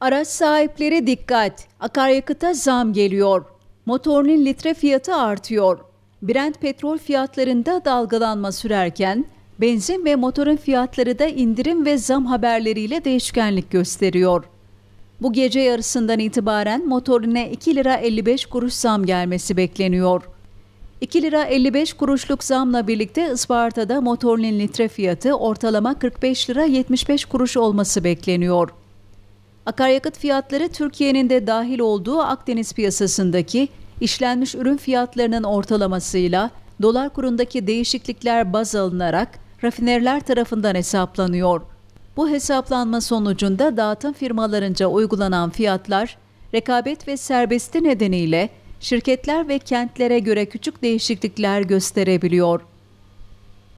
Araç sahipleri dikkat. Akaryakıta zam geliyor. Motorun litre fiyatı artıyor. Brent petrol fiyatlarında dalgalanma sürerken benzin ve motorun fiyatları da indirim ve zam haberleriyle değişkenlik gösteriyor. Bu gece yarısından itibaren motorine 2 lira 55 kuruş zam gelmesi bekleniyor. 2 lira 55 kuruşluk zamla birlikte Isparta'da motorinin litre fiyatı ortalama 45 lira 75 kuruş olması bekleniyor. Akaryakıt fiyatları Türkiye'nin de dahil olduğu Akdeniz piyasasındaki işlenmiş ürün fiyatlarının ortalamasıyla dolar kurundaki değişiklikler baz alınarak rafineriler tarafından hesaplanıyor. Bu hesaplanma sonucunda dağıtım firmalarınca uygulanan fiyatlar rekabet ve serbesti nedeniyle şirketler ve kentlere göre küçük değişiklikler gösterebiliyor.